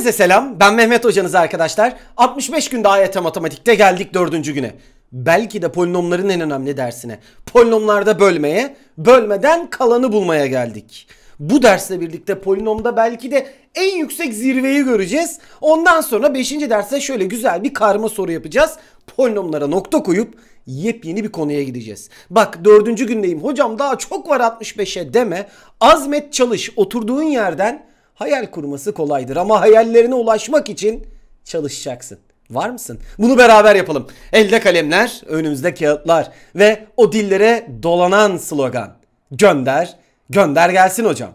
Herkese selam. Ben Mehmet hocanız arkadaşlar. 65 günde AYT matematikte geldik 4. güne. Belki de polinomların en önemli dersine. Polinomlarda bölmeye, bölmeden kalanı bulmaya geldik. Bu dersle birlikte polinomda belki de en yüksek zirveyi göreceğiz. Ondan sonra 5. derste şöyle güzel bir karma soru yapacağız. Polinomlara nokta koyup yepyeni bir konuya gideceğiz. Bak 4. gündeyim hocam daha çok var 65'e deme. Azmet çalış oturduğun yerden Hayal kurması kolaydır ama hayallerine ulaşmak için çalışacaksın. Var mısın? Bunu beraber yapalım. Elde kalemler, önümüzde kağıtlar ve o dillere dolanan slogan. Gönder, gönder gelsin hocam.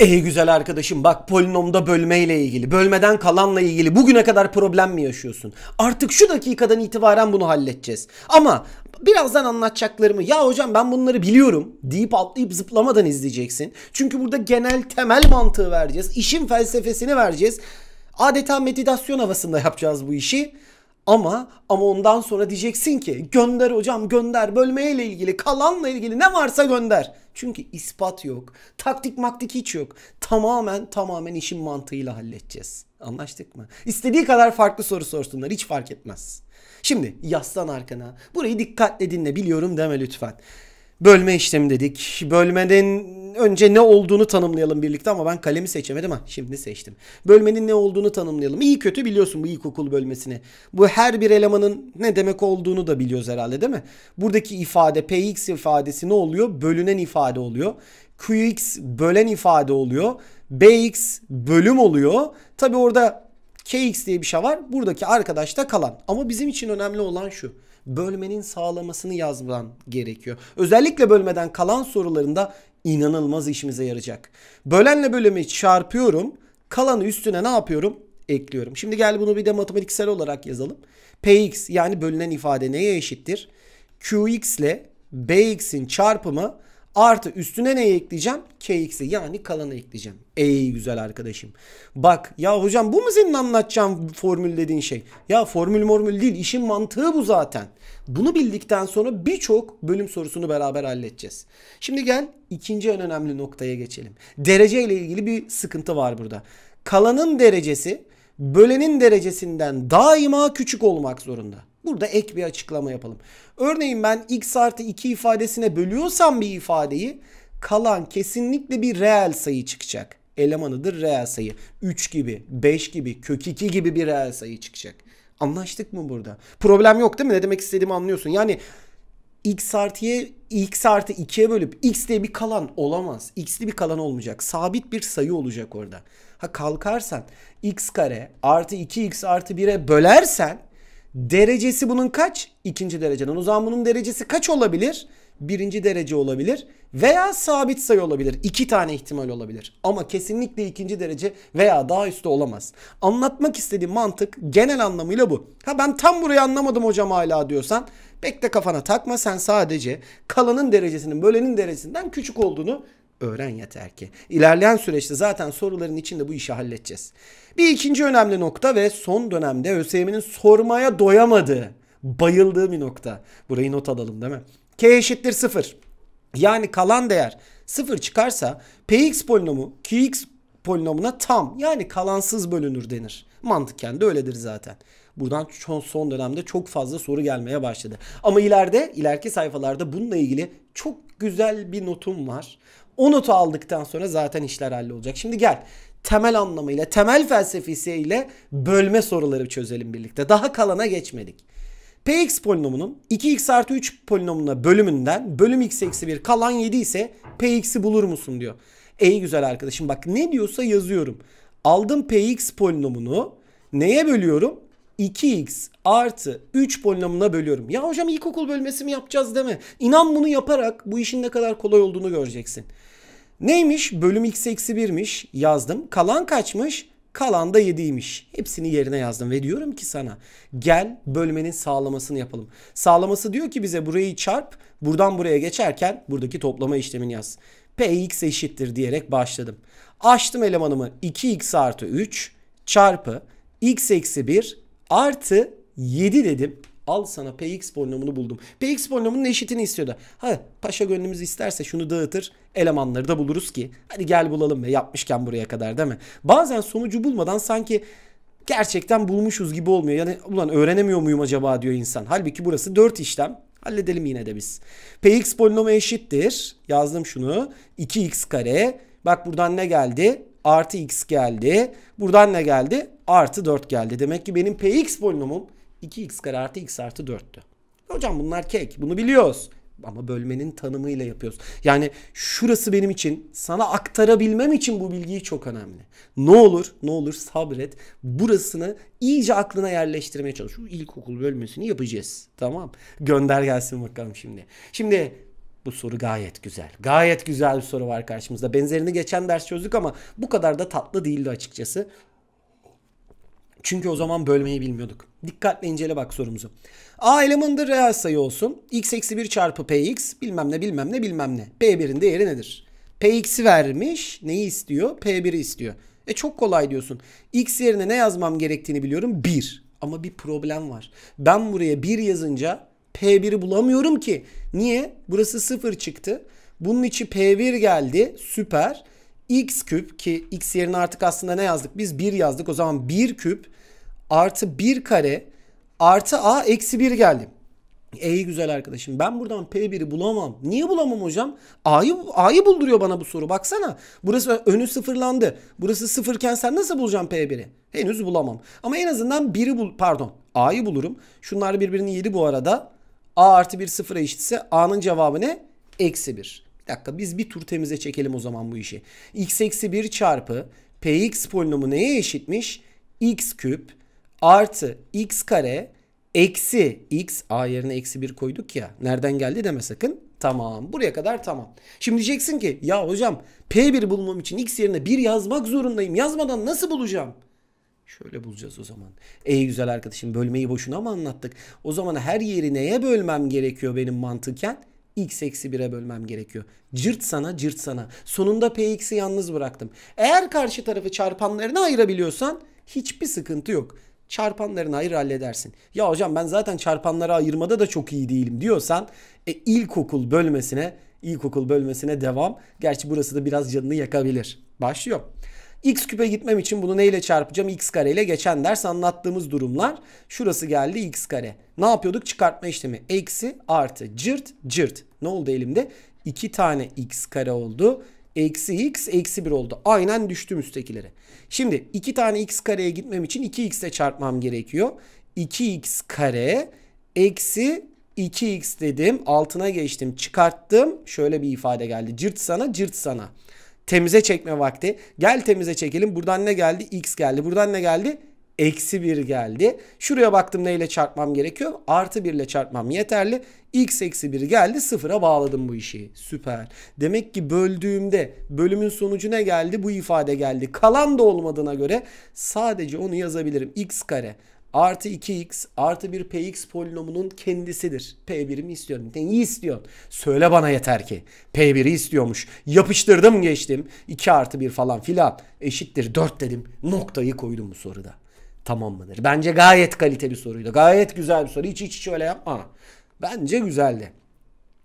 Ey güzel arkadaşım bak polinomda bölmeyle ilgili, bölmeden kalanla ilgili bugüne kadar problem mi yaşıyorsun? Artık şu dakikadan itibaren bunu halledeceğiz. Ama birazdan anlatacaklarımı ya hocam ben bunları biliyorum deyip atlayıp zıplamadan izleyeceksin. Çünkü burada genel temel mantığı vereceğiz. işin felsefesini vereceğiz. Adeta meditasyon havasında yapacağız bu işi. Ama ama ondan sonra diyeceksin ki gönder hocam gönder bölmeyle ilgili kalanla ilgili ne varsa gönder. Çünkü ispat yok. Taktik maktik hiç yok. Tamamen tamamen işin mantığıyla halledeceğiz. Anlaştık mı? İstediği kadar farklı soru sorsunlar hiç fark etmez. Şimdi yaslan arkana. Burayı dikkatle dinle biliyorum deme lütfen bölme işlemi dedik. Bölmenin önce ne olduğunu tanımlayalım birlikte ama ben kalemi seçemedim ha. Şimdi seçtim. Bölmenin ne olduğunu tanımlayalım. İyi kötü biliyorsun bu ilkokul bölmesini. Bu her bir elemanın ne demek olduğunu da biliyoruz herhalde değil mi? Buradaki ifade px ifadesi ne oluyor? Bölünen ifade oluyor. qx bölen ifade oluyor. bx bölüm oluyor. Tabi orada kx diye bir şey var. Buradaki arkadaş da kalan. Ama bizim için önemli olan şu bölmenin sağlamasını yazman gerekiyor. Özellikle bölmeden kalan sorularında inanılmaz işimize yarayacak. Bölenle bölümü çarpıyorum. Kalanı üstüne ne yapıyorum? Ekliyorum. Şimdi gel bunu bir de matematiksel olarak yazalım. Px yani bölünen ifade neye eşittir? Qx ile Bx'in çarpımı Artı üstüne neyi ekleyeceğim? Kx'i yani kalanı ekleyeceğim. Ey güzel arkadaşım. Bak ya hocam bu mu senin anlatacağın formül dediğin şey? Ya formül mormül değil işin mantığı bu zaten. Bunu bildikten sonra birçok bölüm sorusunu beraber halledeceğiz. Şimdi gel ikinci en önemli noktaya geçelim. Derece ile ilgili bir sıkıntı var burada. Kalanın derecesi bölenin derecesinden daima küçük olmak zorunda. Burada ek bir açıklama yapalım. Örneğin ben x artı 2 ifadesine bölüyorsam bir ifadeyi kalan kesinlikle bir reel sayı çıkacak. Elemanıdır reel sayı. 3 gibi, 5 gibi, kök 2 gibi bir reel sayı çıkacak. Anlaştık mı burada? Problem yok değil mi? Ne demek istediğimi anlıyorsun. Yani x artıya x artı 2'ye bölüp x diye bir kalan olamaz. x'li bir kalan olmayacak. Sabit bir sayı olacak orada. Ha kalkarsan x kare artı 2x artı 1'e bölersen Derecesi bunun kaç? İkinci dereceden. O zaman bunun derecesi kaç olabilir? Birinci derece olabilir veya sabit sayı olabilir. İki tane ihtimal olabilir. Ama kesinlikle ikinci derece veya daha üstte olamaz. Anlatmak istediğim mantık genel anlamıyla bu. Ha ben tam burayı anlamadım hocam hala diyorsan pek de kafana takma. Sen sadece kalanın derecesinin bölenin derecesinden küçük olduğunu öğren yeter ki. İlerleyen süreçte zaten soruların içinde bu işi halledeceğiz. Bir ikinci önemli nokta ve son dönemde ÖSYM'nin sormaya doyamadığı, bayıldığı bir nokta. Burayı not alalım değil mi? K eşittir 0. Yani kalan değer 0 çıkarsa Px polinomu Qx polinomuna tam yani kalansız bölünür denir. Mantıken de öyledir zaten. Buradan son dönemde çok fazla soru gelmeye başladı. Ama ileride ileriki sayfalarda bununla ilgili çok güzel bir notum var. O aldıktan sonra zaten işler hallolacak. Şimdi gel temel anlamıyla, temel felsefesiyle bölme soruları çözelim birlikte. Daha kalana geçmedik. Px polinomunun 2x artı 3 polinomuna bölümünden bölüm x eksi 1 kalan 7 ise px'i bulur musun diyor. Ey güzel arkadaşım bak ne diyorsa yazıyorum. Aldım px polinomunu neye bölüyorum? 2x artı 3 polinomuna bölüyorum. Ya hocam ilkokul bölmesi mi yapacağız deme. İnan bunu yaparak bu işin ne kadar kolay olduğunu göreceksin. Neymiş? Bölüm x eksi 1'miş. Yazdım. Kalan kaçmış? Kalan da 7'ymiş. Hepsini yerine yazdım ve diyorum ki sana gel bölmenin sağlamasını yapalım. Sağlaması diyor ki bize burayı çarp buradan buraya geçerken buradaki toplama işlemini yaz. Px eşittir diyerek başladım. Açtım elemanımı 2x artı 3 çarpı x eksi 1 Artı 7 dedim. Al sana px polinomunu buldum. px polinomunun eşitini istiyordu. Ha paşa gönlümüz isterse şunu dağıtır elemanları da buluruz ki. Hadi gel bulalım ve yapmışken buraya kadar değil mi? Bazen sonucu bulmadan sanki gerçekten bulmuşuz gibi olmuyor. Yani ulan öğrenemiyor muyum acaba diyor insan. Halbuki burası 4 işlem. Halledelim yine de biz. px polinomu eşittir. Yazdım şunu. 2x kare. Bak buradan ne geldi? artı x geldi. Buradan ne geldi? Artı 4 geldi. Demek ki benim px polinomum 2x kare artı x artı 4'tü. Hocam bunlar kek. Bunu biliyoruz. Ama bölmenin tanımıyla yapıyoruz. Yani şurası benim için sana aktarabilmem için bu bilgiyi çok önemli. Ne olur ne olur sabret. Burasını iyice aklına yerleştirmeye çalış. Şu ilkokul bölmesini yapacağız. Tamam. Gönder gelsin bakalım şimdi. Şimdi bu soru gayet güzel. Gayet güzel bir soru var karşımızda. Benzerini geçen ders çözdük ama bu kadar da tatlı değildi açıkçası. Çünkü o zaman bölmeyi bilmiyorduk. Dikkatle incele bak sorumuzu. A elemanında reel sayı olsun. x eksi 1 çarpı px bilmem ne bilmem ne bilmem ne. p1'in değeri nedir? px'i vermiş. Neyi istiyor? p1'i istiyor. E çok kolay diyorsun. x yerine ne yazmam gerektiğini biliyorum. 1. Ama bir problem var. Ben buraya 1 yazınca P1'i bulamıyorum ki. Niye? Burası 0 çıktı. Bunun içi P1 geldi. Süper. X küp ki X yerine artık aslında ne yazdık? Biz 1 yazdık. O zaman 1 küp artı 1 kare artı A eksi 1 geldi. Ey güzel arkadaşım ben buradan P1'i bulamam. Niye bulamam hocam? A'yı A'yı bulduruyor bana bu soru. Baksana. Burası önü sıfırlandı. Burası sıfırken sen nasıl bulacaksın P1'i? Henüz bulamam. Ama en azından 1'i bul pardon A'yı bulurum. Şunlar birbirini yedi bu arada a artı 1 sıfıra eşitse a'nın cevabı ne? Eksi 1. Bir dakika biz bir tur temize çekelim o zaman bu işi. x eksi 1 çarpı px polinomu neye eşitmiş? x küp artı x kare eksi x a yerine eksi 1 koyduk ya. Nereden geldi deme sakın. Tamam. Buraya kadar tamam. Şimdi diyeceksin ki ya hocam P1 bulmam için x yerine 1 yazmak zorundayım. Yazmadan nasıl bulacağım? Şöyle bulacağız o zaman. Ey güzel arkadaşım bölmeyi boşuna mı anlattık? O zaman her yeri neye bölmem gerekiyor benim mantıken? x eksi 1'e bölmem gerekiyor. Cırt sana cırt sana. Sonunda px'i yalnız bıraktım. Eğer karşı tarafı çarpanlarını ayırabiliyorsan hiçbir sıkıntı yok. Çarpanlarını ayır halledersin. Ya hocam ben zaten çarpanları ayırmada da çok iyi değilim diyorsan e, ilkokul bölmesine ilkokul bölmesine devam. Gerçi burası da biraz canını yakabilir. Başlıyor. X küpe gitmem için bunu neyle çarpacağım? X kare ile geçen ders anlattığımız durumlar. Şurası geldi X kare. Ne yapıyorduk? Çıkartma işlemi. Eksi artı cırt cırt. Ne oldu elimde? 2 tane X kare oldu. Eksi x eksi 1 oldu. Aynen düştüm üsttekilere. Şimdi 2 tane x kareye gitmem için 2x ile çarpmam gerekiyor. 2x kare eksi 2x dedim. Altına geçtim çıkarttım. Şöyle bir ifade geldi. Cırt sana cırt sana temize çekme vakti. Gel temize çekelim. Buradan ne geldi? X geldi. Buradan ne geldi? Eksi 1 geldi. Şuraya baktım neyle çarpmam gerekiyor? Artı 1 ile çarpmam yeterli. X eksi 1 geldi. Sıfıra bağladım bu işi. Süper. Demek ki böldüğümde bölümün sonucu ne geldi? Bu ifade geldi. Kalan da olmadığına göre sadece onu yazabilirim. X kare artı 2x artı bir px polinomunun kendisidir. P1'imi istiyorum. Neyi istiyorsun? Söyle bana yeter ki. P1'i istiyormuş. Yapıştırdım geçtim. 2 artı 1 falan filan eşittir 4 dedim. Noktayı koydum bu soruda. Tamam mıdır? Bence gayet kaliteli soruydu. Gayet güzel bir soru. Hiç hiç hiç öyle yapma. Bence güzeldi.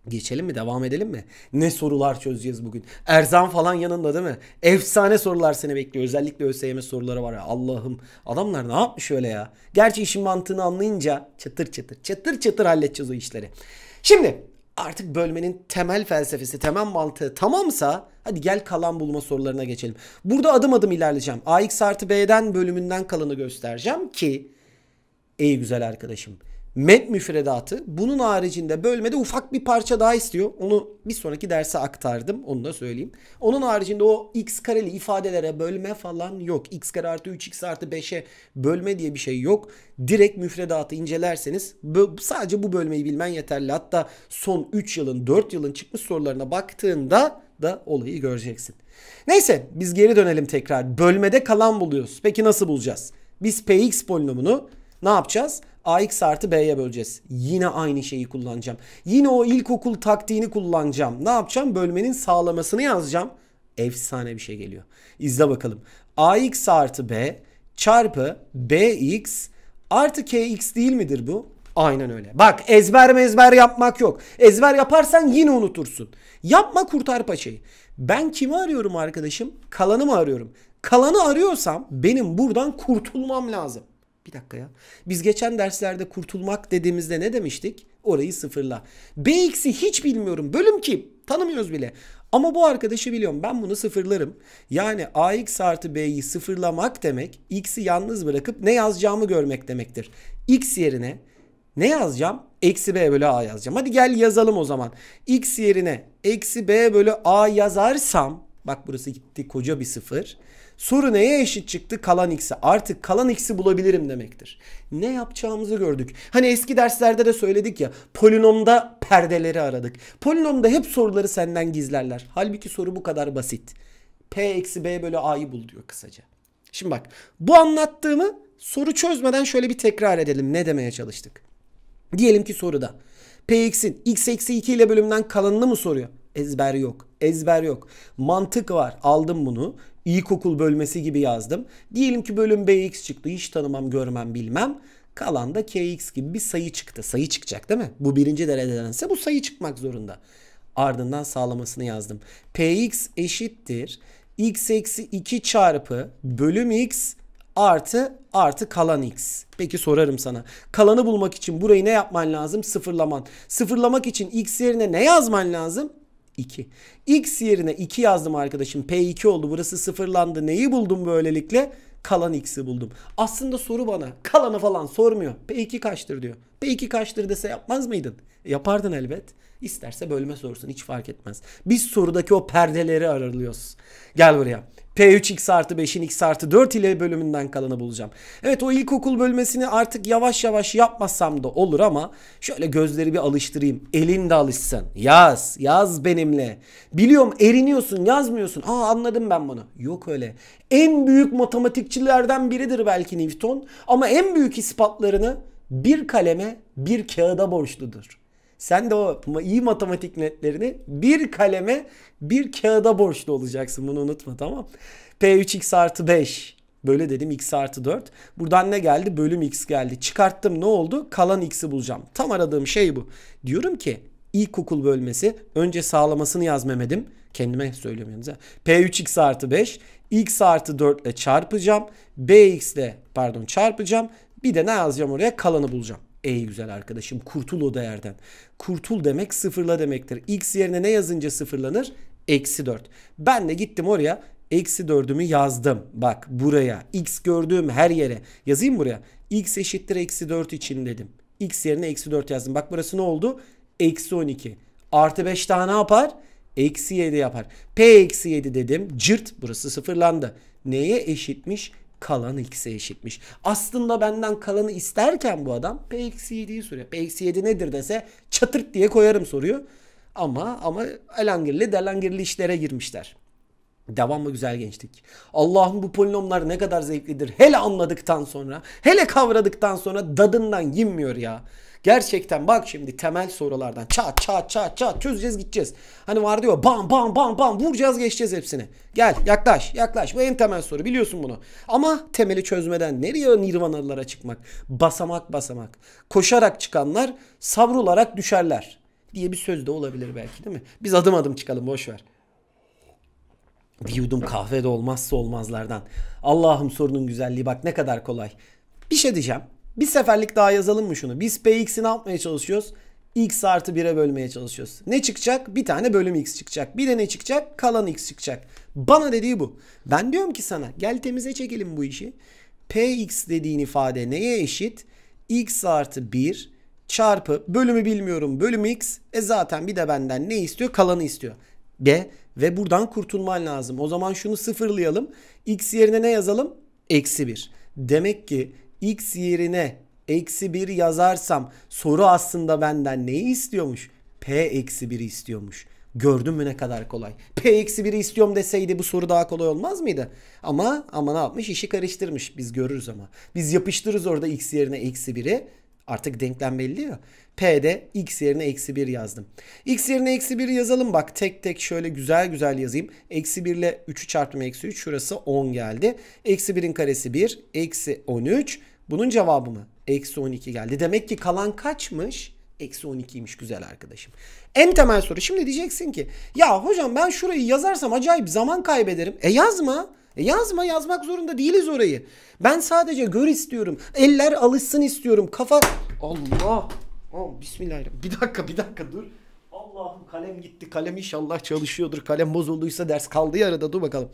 Geçelim mi? Devam edelim mi? Ne sorular çözeceğiz bugün? Erzan falan yanında değil mi? Efsane sorular seni bekliyor. Özellikle ÖSYM soruları var ya. Allah'ım. Adamlar ne yapmış öyle ya? Gerçi işin mantığını anlayınca çatır çatır çatır çatır halledeceğiz o işleri. Şimdi artık bölmenin temel felsefesi, temel mantığı tamamsa hadi gel kalan bulma sorularına geçelim. Burada adım adım ilerleyeceğim. AX artı B'den bölümünden kalanı göstereceğim ki iyi güzel arkadaşım met müfredatı. Bunun haricinde bölmede ufak bir parça daha istiyor. Onu bir sonraki derse aktardım. Onu da söyleyeyim. Onun haricinde o x kareli ifadelere bölme falan yok. x kare artı 3 x artı 5'e bölme diye bir şey yok. Direkt müfredatı incelerseniz sadece bu bölmeyi bilmen yeterli. Hatta son 3 yılın 4 yılın çıkmış sorularına baktığında da olayı göreceksin. Neyse biz geri dönelim tekrar. Bölmede kalan buluyoruz. Peki nasıl bulacağız? Biz px polinomunu ne yapacağız? AX artı B'ye böleceğiz. Yine aynı şeyi kullanacağım. Yine o ilkokul taktiğini kullanacağım. Ne yapacağım? Bölmenin sağlamasını yazacağım. Efsane bir şey geliyor. İzle bakalım. AX artı B çarpı BX artı KX değil midir bu? Aynen öyle. Bak ezber mezber yapmak yok. Ezber yaparsan yine unutursun. Yapma kurtar paçayı. Ben kimi arıyorum arkadaşım? Kalanı mı arıyorum? Kalanı arıyorsam benim buradan kurtulmam lazım. Bir dakika ya. Biz geçen derslerde kurtulmak dediğimizde ne demiştik? Orayı sıfırla. BX'i hiç bilmiyorum. Bölüm ki Tanımıyoruz bile. Ama bu arkadaşı biliyorum. Ben bunu sıfırlarım. Yani AX artı B'yi sıfırlamak demek X'i yalnız bırakıp ne yazacağımı görmek demektir. X yerine ne yazacağım? Eksi B bölü A yazacağım. Hadi gel yazalım o zaman. X yerine eksi B bölü A yazarsam bak burası gitti koca bir sıfır. Soru neye eşit çıktı? Kalan x'e. Artık kalan x'i bulabilirim demektir. Ne yapacağımızı gördük. Hani eski derslerde de söyledik ya. Polinomda perdeleri aradık. Polinomda hep soruları senden gizlerler. Halbuki soru bu kadar basit. P eksi B bölü A'yı bul diyor kısaca. Şimdi bak bu anlattığımı soru çözmeden şöyle bir tekrar edelim. Ne demeye çalıştık? Diyelim ki soruda. Px'in x eksi 2 ile bölümden kalanını mı soruyor? Ezber yok. Ezber yok. Mantık var. Aldım bunu ilkokul bölmesi gibi yazdım. Diyelim ki bölüm BX çıktı. Hiç tanımam, görmem, bilmem. Kalan da KX gibi bir sayı çıktı. Sayı çıkacak değil mi? Bu birinci derecedense bu sayı çıkmak zorunda. Ardından sağlamasını yazdım. PX eşittir. X eksi 2 çarpı bölüm X artı artı kalan x. Peki sorarım sana. Kalanı bulmak için burayı ne yapman lazım? Sıfırlaman. Sıfırlamak için x yerine ne yazman lazım? 2. X yerine 2 yazdım arkadaşım. P2 oldu. Burası sıfırlandı. Neyi buldum böylelikle? Kalan x'i buldum. Aslında soru bana kalanı falan sormuyor. P2 kaçtır diyor. P2 kaçtır dese yapmaz mıydın? E, yapardın elbet. İsterse bölme sorsun hiç fark etmez. Biz sorudaki o perdeleri aralıyoruz. Gel buraya. P3 x artı 5'in x artı 4 ile bölümünden kalanı bulacağım. Evet o ilkokul bölmesini artık yavaş yavaş yapmasam da olur ama şöyle gözleri bir alıştırayım. Elin de alışsın. Yaz. Yaz benimle. Biliyorum eriniyorsun yazmıyorsun. Aa anladım ben bunu. Yok öyle. En büyük matematikçilerden biridir belki Newton ama en büyük ispatlarını bir kaleme bir kağıda borçludur. Sen de o iyi matematik netlerini bir kaleme bir kağıda borçlu olacaksın. Bunu unutma tamam. P3x artı 5 Böyle dedim x artı 4. Buradan ne geldi? Bölüm x geldi. Çıkarttım ne oldu? Kalan x'i bulacağım. Tam aradığım şey bu. Diyorum ki ilkokul bölmesi önce sağlamasını yazmemedim. Kendime söylüyorum ya P3x artı 5. x artı 4 ile çarpacağım. bx ile pardon çarpacağım. Bir de ne yazacağım oraya? Kalanı bulacağım. Ey güzel arkadaşım kurtul o değerden. Kurtul demek sıfırla demektir. X yerine ne yazınca sıfırlanır? Eksi 4. Ben de gittim oraya eksi 4'ümü yazdım. Bak buraya x gördüğüm her yere yazayım buraya. x eşittir eksi 4 için dedim. x yerine eksi 4 yazdım. Bak burası ne oldu? Eksi 12. Artı 5 daha ne yapar? Eksi 7 yapar. P eksi 7 dedim. Cırt burası sıfırlandı. Neye eşitmiş? kalan x'e eşitmiş. Aslında benden kalanı isterken bu adam p eksi 7'yi soruyor. p eksi 7 nedir dese çatırt diye koyarım soruyor. Ama ama elangirli delangirli işlere girmişler. Devamlı güzel gençlik. Allah'ın bu polinomlar ne kadar zevklidir. Hele anladıktan sonra, hele kavradıktan sonra dadından yinmiyor ya. Gerçekten bak şimdi temel sorulardan çat çat çat çat çözeceğiz gideceğiz. Hani var diyor bam bam bam bam vuracağız geçeceğiz hepsini. Gel yaklaş yaklaş bu en temel soru biliyorsun bunu. Ama temeli çözmeden nereye nirvanalara çıkmak? Basamak basamak. Koşarak çıkanlar savrularak düşerler diye bir söz de olabilir belki değil mi? Biz adım adım çıkalım boş ver. Bir yudum kahve de olmazsa olmazlardan. Allah'ım sorunun güzelliği bak ne kadar kolay. Bir şey diyeceğim. Bir seferlik daha yazalım mı şunu? Biz Px'i ne yapmaya çalışıyoruz? X artı 1'e bölmeye çalışıyoruz. Ne çıkacak? Bir tane bölüm X çıkacak. Bir de ne çıkacak? Kalan X çıkacak. Bana dediği bu. Ben diyorum ki sana gel temize çekelim bu işi. Px dediğin ifade neye eşit? X artı 1 çarpı bölümü bilmiyorum bölüm X. E zaten bir de benden ne istiyor? Kalanı istiyor. B ve buradan kurtulman lazım. O zaman şunu sıfırlayalım. X yerine ne yazalım? Eksi 1. Demek ki X yerine eksi 1 yazarsam soru aslında benden neyi istiyormuş? P eksi 1'i istiyormuş. Gördün mü ne kadar kolay. P eksi 1'i istiyorum deseydi bu soru daha kolay olmaz mıydı? Ama ama ne yapmış? İşi karıştırmış. Biz görürüz ama. Biz yapıştırırız orada x yerine eksi 1'i. Artık denklem belli ya. P'de x yerine eksi 1 yazdım. X yerine eksi 1 yazalım bak tek tek şöyle güzel güzel yazayım. Eksi 1 ile 3'ü çarptım eksi 3 şurası 10 geldi. Eksi 1'in karesi 1 eksi 13 bunun cevabı mı? Eksi 12 geldi. Demek ki kalan kaçmış? Eksi 12'ymiş güzel arkadaşım. En temel soru. Şimdi diyeceksin ki ya hocam ben şurayı yazarsam acayip zaman kaybederim. E yazma. E yazma yazmak zorunda değiliz orayı. Ben sadece gör istiyorum. Eller alışsın istiyorum. Kafa Allah Oğlum bismillahirrahmanirrahim. Bir dakika bir dakika dur. Allah'ım kalem gitti. Kalem inşallah çalışıyordur. Kalem bozulduysa ders kaldı ya arada. Dur bakalım.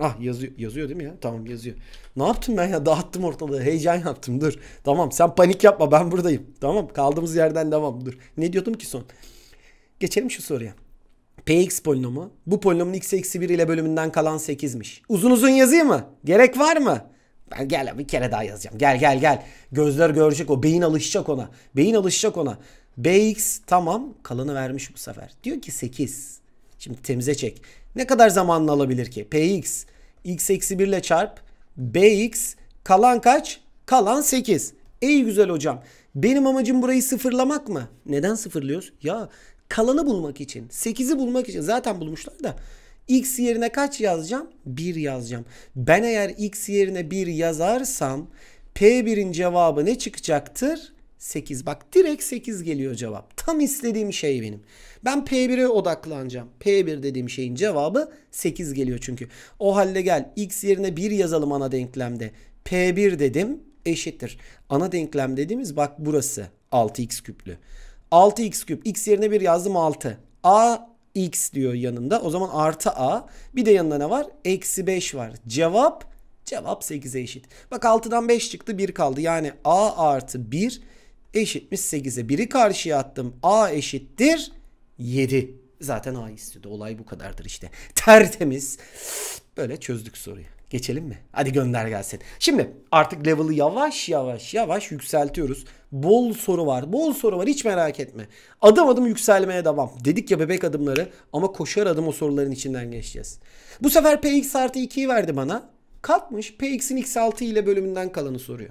Ah yazıyor, yazıyor değil mi ya? Tamam yazıyor. Ne yaptım ben ya? Dağıttım ortalığı. Heyecan yaptım. Dur. Tamam sen panik yapma. Ben buradayım. Tamam kaldığımız yerden devam. Dur. Ne diyordum ki son? Geçelim şu soruya. Px polinomu bu polinomun x eksi 1 ile bölümünden kalan 8'miş. Uzun uzun yazayım mı? Gerek var mı? Ben gel bir kere daha yazacağım. Gel gel gel. Gözler görecek o. Beyin alışacak ona. Beyin alışacak ona. BX tamam. Kalanı vermiş bu sefer. Diyor ki 8. Şimdi temize çek. Ne kadar zamanını alabilir ki? PX. X eksi 1 ile çarp. BX. Kalan kaç? Kalan 8. Ey güzel hocam. Benim amacım burayı sıfırlamak mı? Neden sıfırlıyoruz? Ya kalanı bulmak için. 8'i bulmak için. Zaten bulmuşlar da. X yerine kaç yazacağım? 1 yazacağım. Ben eğer X yerine 1 yazarsam P1'in cevabı ne çıkacaktır? 8. Bak direkt 8 geliyor cevap. Tam istediğim şey benim. Ben P1'e odaklanacağım. P1 dediğim şeyin cevabı 8 geliyor çünkü. O halde gel x yerine 1 yazalım ana denklemde. P1 dedim eşittir. Ana denklem dediğimiz bak burası 6x küplü. 6x küp x yerine 1 yazdım 6. A x diyor yanında. O zaman artı a. Bir de yanında ne var? Eksi 5 var. Cevap cevap 8'e eşit. Bak 6'dan 5 çıktı 1 kaldı. Yani a artı 1 eşitmiş 8'e. 1'i karşıya attım. a eşittir 7. Zaten a istiyordu, Olay bu kadardır işte. Tertemiz. Böyle çözdük soruyu. Geçelim mi? Hadi gönder gelsin. Şimdi artık level'ı yavaş yavaş yavaş yükseltiyoruz. Bol soru var. Bol soru var. Hiç merak etme. Adım adım yükselmeye devam. Dedik ya bebek adımları ama koşar adım o soruların içinden geçeceğiz. Bu sefer PX artı 2'yi verdi bana. Kalkmış PX'in X6 ile bölümünden kalanı soruyor.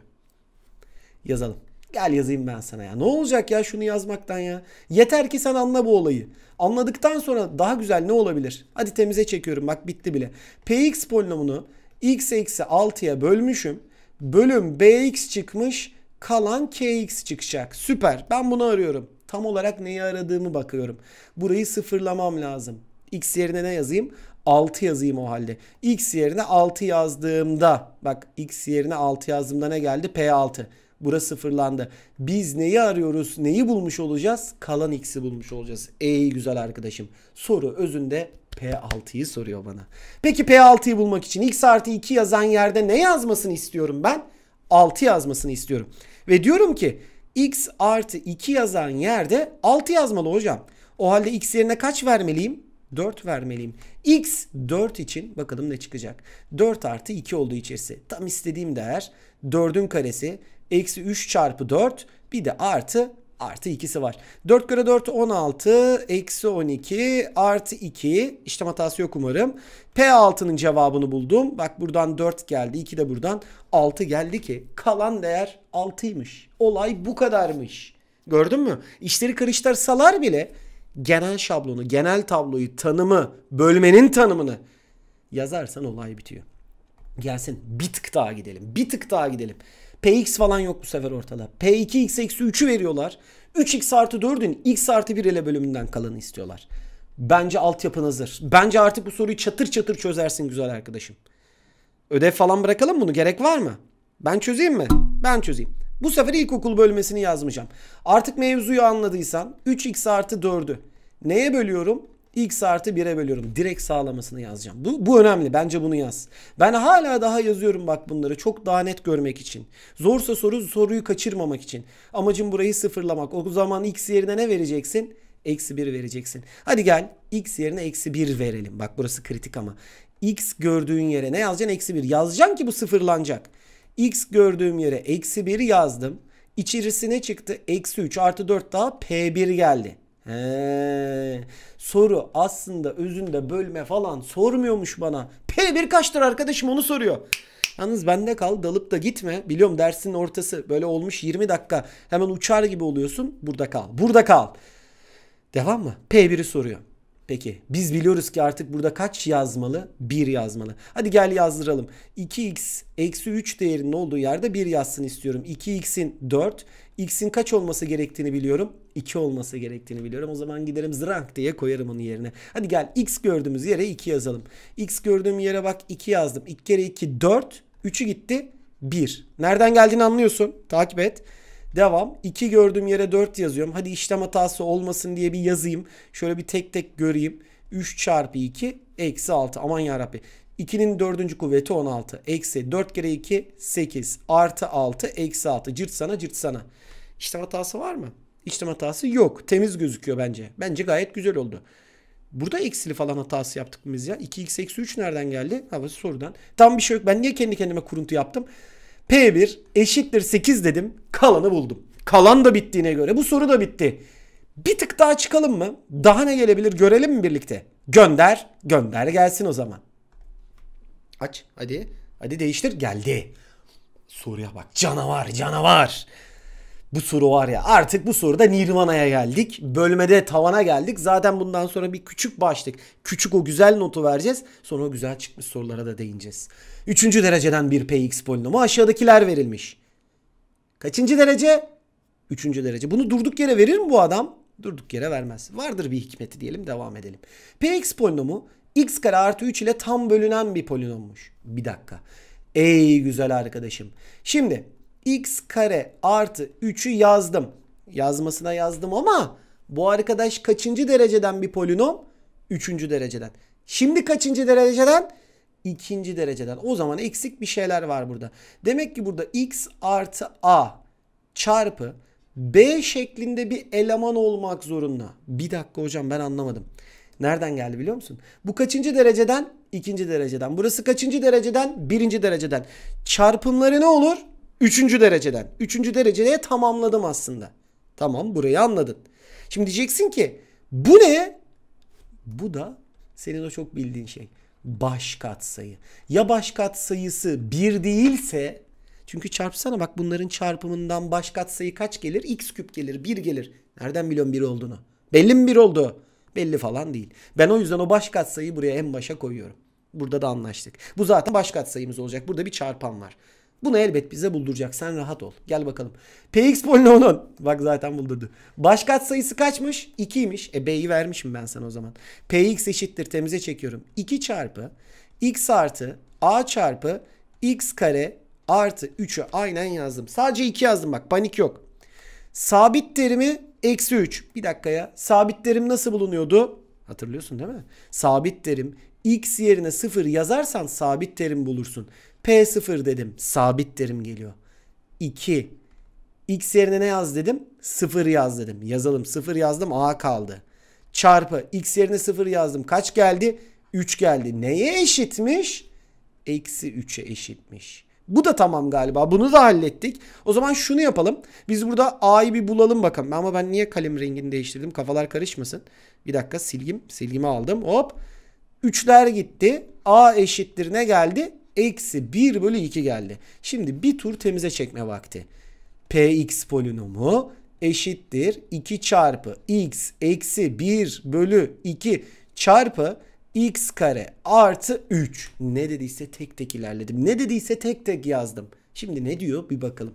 Yazalım. Gel yazayım ben sana ya. Ne olacak ya şunu yazmaktan ya. Yeter ki sen anla bu olayı. Anladıktan sonra daha güzel ne olabilir? Hadi temize çekiyorum bak bitti bile. Px polinomunu x eksi 6'ya bölmüşüm. Bölüm bx çıkmış. Kalan kx çıkacak. Süper. Ben bunu arıyorum. Tam olarak neyi aradığımı bakıyorum. Burayı sıfırlamam lazım. x yerine ne yazayım? 6 yazayım o halde. X yerine 6 yazdığımda bak X yerine 6 yazdığımda ne geldi? P6. Burası sıfırlandı. Biz neyi arıyoruz? Neyi bulmuş olacağız? Kalan X'i bulmuş olacağız. Ey güzel arkadaşım. Soru özünde P6'yı soruyor bana. Peki P6'yı bulmak için x artı 2 yazan yerde ne yazmasını istiyorum ben? 6 yazmasını istiyorum. Ve diyorum ki x artı 2 yazan yerde 6 yazmalı hocam. O halde x yerine kaç vermeliyim? 4 vermeliyim. X 4 için bakalım ne çıkacak. 4 artı 2 olduğu içerisi. Tam istediğim değer 4'ün karesi eksi 3 çarpı 4 bir de artı artı ikisi var. 4 kare 4 16 eksi 12 artı 2 işlem hatası yok umarım. P6'nın cevabını buldum. Bak buradan 4 geldi 2 de buradan 6 geldi ki kalan değer 6'ymış. Olay bu kadarmış. Gördün mü? İşleri karıştırsalar bile genel şablonu, genel tabloyu, tanımı, bölmenin tanımını yazarsan olay bitiyor. Gelsin bir tık daha gidelim. Bir tık daha gidelim. Px falan yok bu sefer ortada. P2 x eksi 3'ü veriyorlar. 3x artı 4'ün x artı 1 ele bölümünden kalanı istiyorlar. Bence altyapın hazır. Bence artık bu soruyu çatır çatır çözersin güzel arkadaşım. Ödev falan bırakalım bunu. Gerek var mı? Ben çözeyim mi? Ben çözeyim. Bu sefer ilkokul bölmesini yazmayacağım. Artık mevzuyu anladıysan 3x artı 4'ü neye bölüyorum? x artı 1'e bölüyorum. Direkt sağlamasını yazacağım. Bu, bu önemli. Bence bunu yaz. Ben hala daha yazıyorum bak bunları. Çok daha net görmek için. Zorsa soru soruyu kaçırmamak için. Amacım burayı sıfırlamak. O zaman x yerine ne vereceksin? Eksi 1 vereceksin. Hadi gel x yerine eksi 1 verelim. Bak burası kritik ama. x gördüğün yere ne yazacaksın? Eksi 1. Yazacaksın ki bu sıfırlanacak. x gördüğüm yere eksi 1 yazdım. İçerisine çıktı. Eksi 3 artı 4 daha p1 geldi. He. Soru aslında özünde bölme falan sormuyormuş bana. p bir kaçtır arkadaşım onu soruyor. Yalnız bende kal dalıp da gitme. Biliyorum dersin ortası böyle olmuş 20 dakika. Hemen uçar gibi oluyorsun. Burada kal. Burada kal. Devam mı? P1'i soruyor. Peki biz biliyoruz ki artık burada kaç yazmalı? 1 yazmalı. Hadi gel yazdıralım. 2x eksi 3 değerinin olduğu yerde 1 yazsın istiyorum. 2x'in 4, x'in kaç olması gerektiğini biliyorum. 2 olması gerektiğini biliyorum. O zaman giderim zrank diye koyarım onun yerine. Hadi gel x gördüğümüz yere 2 yazalım. x gördüğüm yere bak 2 yazdım. 2 kere 2 4. 3'ü gitti 1. Nereden geldiğini anlıyorsun. Takip et. Devam. 2 gördüğüm yere 4 yazıyorum. Hadi işlem hatası olmasın diye bir yazayım. Şöyle bir tek tek göreyim. 3 çarpı 2 eksi 6. Aman yarabbi. 2'nin dördüncü kuvveti 16. Eksi 4 kere 2 8. Artı 6 eksi 6. Cırt sana cırt sana. İşlem hatası var mı? İşlem hatası yok. Temiz gözüküyor bence. Bence gayet güzel oldu. Burada eksili falan hatası yaptık biz ya. 2x eksi 3 nereden geldi? Havası sorudan. Tam bir şey yok. Ben niye kendi kendime kuruntu yaptım? P1 eşittir 8 dedim. Kalanı buldum. Kalan da bittiğine göre bu soru da bitti. Bir tık daha çıkalım mı? Daha ne gelebilir görelim mi birlikte? Gönder, gönder gelsin o zaman. Aç hadi. Hadi değiştir geldi. Soruya bak canavar canavar. Bu soru var ya artık bu soruda Nirvana'ya geldik. Bölmede tavana geldik. Zaten bundan sonra bir küçük başlık. Küçük o güzel notu vereceğiz. Sonra o güzel çıkmış sorulara da değineceğiz. Üçüncü dereceden bir px polinomu aşağıdakiler verilmiş. Kaçıncı derece? Üçüncü derece. Bunu durduk yere verir mi bu adam? Durduk yere vermez. Vardır bir hikmeti diyelim devam edelim. px polinomu x kare artı 3 ile tam bölünen bir polinommuş. Bir dakika. Ey güzel arkadaşım. Şimdi x kare artı 3'ü yazdım. Yazmasına yazdım ama bu arkadaş kaçıncı dereceden bir polinom? Üçüncü dereceden. Şimdi kaçıncı dereceden? İkinci dereceden. O zaman eksik bir şeyler var burada. Demek ki burada x artı a çarpı b şeklinde bir eleman olmak zorunda. Bir dakika hocam ben anlamadım. Nereden geldi biliyor musun? Bu kaçıncı dereceden? İkinci dereceden. Burası kaçıncı dereceden? Birinci dereceden. Çarpımları ne olur? Üçüncü dereceden. Üçüncü dereceye tamamladım aslında. Tamam burayı anladın. Şimdi diyeceksin ki bu ne? Bu da senin o çok bildiğin şey. Baş katsayı. Ya baş katsayısı bir değilse çünkü çarpsana bak bunların çarpımından baş katsayı kaç gelir? X küp gelir. 1 gelir. Nereden biliyorum 1 olduğunu? Belli mi 1 oldu? Belli falan değil. Ben o yüzden o baş katsayıyı buraya en başa koyuyorum. Burada da anlaştık. Bu zaten baş katsayımız olacak. Burada bir çarpan var. Bunu elbet bize bulduracak. Sen rahat ol. Gel bakalım. Px polinomunun. Bak zaten buldurdu. Baş katsayısı kaçmış? 2'ymiş. E b'yi vermişim ben sana o zaman. Px eşittir. Temize çekiyorum. 2 çarpı x artı a çarpı x kare artı 3'ü aynen yazdım. Sadece 2 yazdım bak. Panik yok. Sabit terimi eksi 3. Bir dakikaya sabitlerim nasıl bulunuyordu? Hatırlıyorsun değil mi? Sabit terim x yerine 0 yazarsan sabit terim bulursun. P0 dedim. Sabit terim geliyor. 2. X yerine ne yaz dedim? 0 yaz dedim. Yazalım. 0 yazdım. A kaldı. Çarpı. X yerine 0 yazdım. Kaç geldi? 3 geldi. Neye eşitmiş? Eksi 3'e eşitmiş. Bu da tamam galiba. Bunu da hallettik. O zaman şunu yapalım. Biz burada A'yı bir bulalım bakalım. Ama ben niye kalem rengini değiştirdim? Kafalar karışmasın. Bir dakika silgim. Silgimi aldım. Hop. Üçler gitti. A eşittir ne geldi? Eksi 1 bölü 2 geldi. Şimdi bir tur temize çekme vakti. Px polinomu eşittir 2 çarpı x eksi 1 bölü 2 çarpı x kare artı 3. Ne dediyse tek tek ilerledim. Ne dediyse tek tek yazdım. Şimdi ne diyor bir bakalım.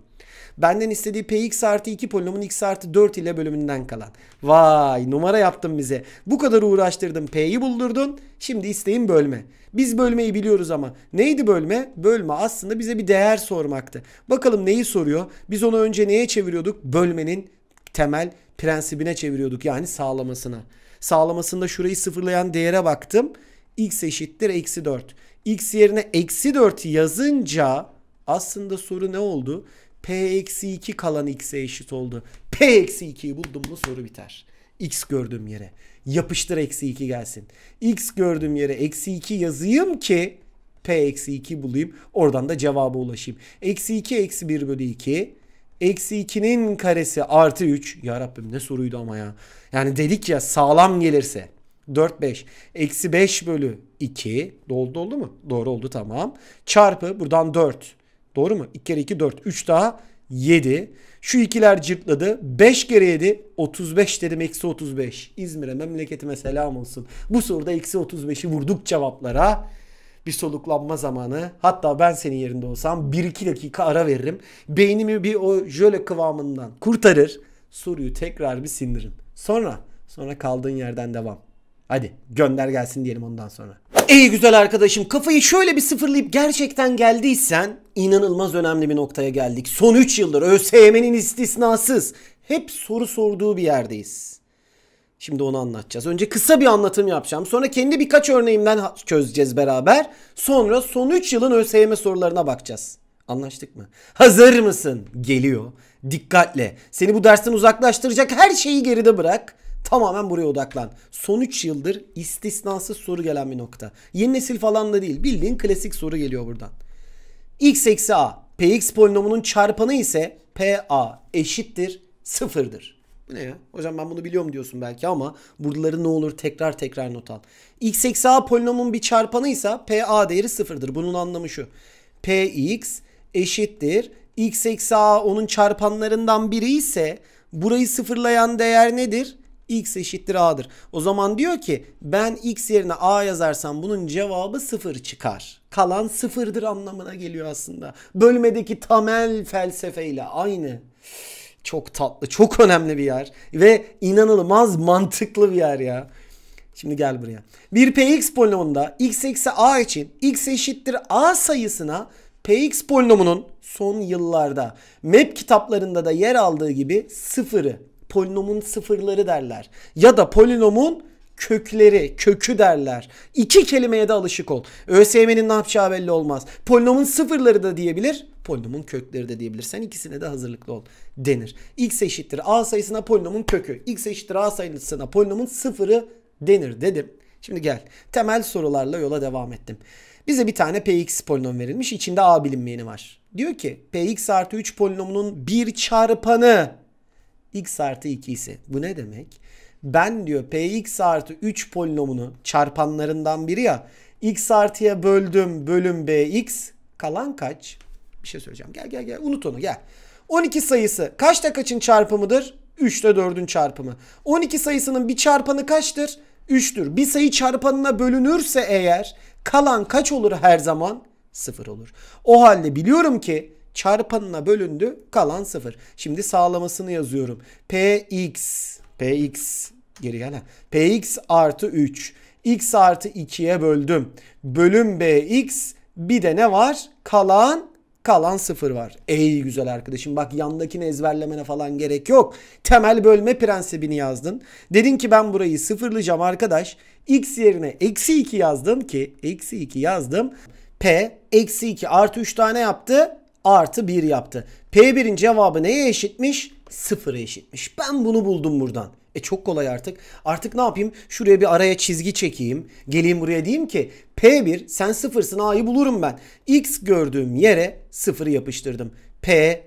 Benden istediği px artı 2 polinomun x artı 4 ile bölümünden kalan. Vay numara yaptın bize. Bu kadar uğraştırdın p'yi buldurdun. Şimdi isteğin bölme. Biz bölmeyi biliyoruz ama neydi bölme? Bölme aslında bize bir değer sormaktı. Bakalım neyi soruyor? Biz onu önce neye çeviriyorduk? Bölmenin temel prensibine çeviriyorduk yani sağlamasına sağlamasında şurayı sıfırlayan değere baktım. x eşittir eksi 4. x yerine eksi 4 yazınca aslında soru ne oldu? p eksi 2 kalan x'e eşit oldu. p eksi 2'yi buldum mu soru biter. x gördüğüm yere. Yapıştır eksi 2 gelsin. x gördüğüm yere eksi 2 yazayım ki p eksi 2 bulayım. Oradan da cevaba ulaşayım. Eksi 2 eksi 1 bölü 2 Eksi 2'nin karesi artı 3. Ya Rabbim ne soruydu ama ya. Yani delik ya sağlam gelirse. 4 5. Eksi 5 bölü 2. Doldu oldu mu? Doğru oldu tamam. Çarpı buradan 4. Doğru mu? 2 kere 2 4. 3 daha 7. Şu ikiler cırtladı. 5 kere 7 35 dedim eksi 35. İzmir'e memleketime selam olsun. Bu soruda eksi 35'i vurduk cevaplara bir soluklanma zamanı. Hatta ben senin yerinde olsam 1-2 dakika ara veririm. Beynimi bir o jöle kıvamından kurtarır. Soruyu tekrar bir sindirin. Sonra, sonra kaldığın yerden devam. Hadi gönder gelsin diyelim ondan sonra. İyi güzel arkadaşım kafayı şöyle bir sıfırlayıp gerçekten geldiysen inanılmaz önemli bir noktaya geldik. Son 3 yıldır ÖSYM'nin istisnasız hep soru sorduğu bir yerdeyiz. Şimdi onu anlatacağız. Önce kısa bir anlatım yapacağım. Sonra kendi birkaç örneğimden çözeceğiz beraber. Sonra son 3 yılın ÖSYM sorularına bakacağız. Anlaştık mı? Hazır mısın? Geliyor. Dikkatle. Seni bu dersten uzaklaştıracak her şeyi geride bırak. Tamamen buraya odaklan. Son 3 yıldır istisnasız soru gelen bir nokta. Yeni nesil falan da değil. Bildiğin klasik soru geliyor buradan. x eksi a. Px polinomunun çarpanı ise pa eşittir sıfırdır. Bu ne ya? Hocam ben bunu biliyorum diyorsun belki ama buraları ne olur tekrar tekrar not al. x eksi a polinomun bir çarpanıysa PA değeri sıfırdır. Bunun anlamı şu. PX eşittir. x eksi a onun çarpanlarından biri ise burayı sıfırlayan değer nedir? x eşittir a'dır. O zaman diyor ki ben x yerine a yazarsam bunun cevabı sıfır çıkar. Kalan sıfırdır anlamına geliyor aslında. Bölmedeki tamel felsefeyle aynı. Çok tatlı, çok önemli bir yer ve inanılmaz mantıklı bir yer ya. Şimdi gel buraya. Bir px polinomunda x eksi a için x eşittir a sayısına px polinomunun son yıllarda map kitaplarında da yer aldığı gibi sıfırı, polinomun sıfırları derler. Ya da polinomun kökleri, kökü derler. İki kelimeye de alışık ol. ÖSYM'nin ne yapacağı belli olmaz. Polinomun sıfırları da diyebilir, polinomun kökleri de diyebilir. Sen ikisine de hazırlıklı ol denir. X eşittir A sayısına polinomun kökü, X eşittir A sayısına polinomun sıfırı denir dedim. Şimdi gel. Temel sorularla yola devam ettim. Bize bir tane px polinom verilmiş. İçinde a bilinmeyeni var. Diyor ki px artı 3 polinomunun bir çarpanı x artı 2 ise bu ne demek? ben diyor px artı 3 polinomunu çarpanlarından biri ya x artıya böldüm bölüm bx kalan kaç? Bir şey söyleyeceğim. Gel gel gel unut onu gel. 12 sayısı kaçta kaçın çarpımıdır? 3'te 4'ün çarpımı. 12 sayısının bir çarpanı kaçtır? 3'tür. Bir sayı çarpanına bölünürse eğer kalan kaç olur her zaman? 0 olur. O halde biliyorum ki çarpanına bölündü kalan 0. Şimdi sağlamasını yazıyorum. Px Px geri gel. Px artı 3. X artı 2'ye böldüm. Bölüm Bx bir de ne var? Kalan kalan sıfır var. Ey güzel arkadaşım bak yandakini ezberlemene falan gerek yok. Temel bölme prensibini yazdın. Dedin ki ben burayı sıfırlayacağım arkadaş. X yerine eksi 2 yazdım ki eksi 2 yazdım. P eksi 2 artı 3 tane yaptı. Artı 1 yaptı. P1'in cevabı neye eşitmiş? Sıfıra eşitmiş. Ben bunu buldum buradan. E çok kolay artık. Artık ne yapayım? Şuraya bir araya çizgi çekeyim. Geleyim buraya diyeyim ki P1 sen sıfırsın A'yı bulurum ben. X gördüğüm yere sıfırı yapıştırdım. P1.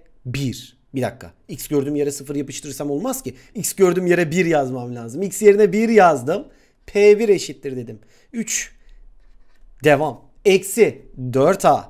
Bir dakika. X gördüğüm yere sıfır yapıştırırsam olmaz ki. X gördüğüm yere 1 yazmam lazım. X yerine 1 yazdım. P1 eşittir dedim. 3. Devam. Eksi 4A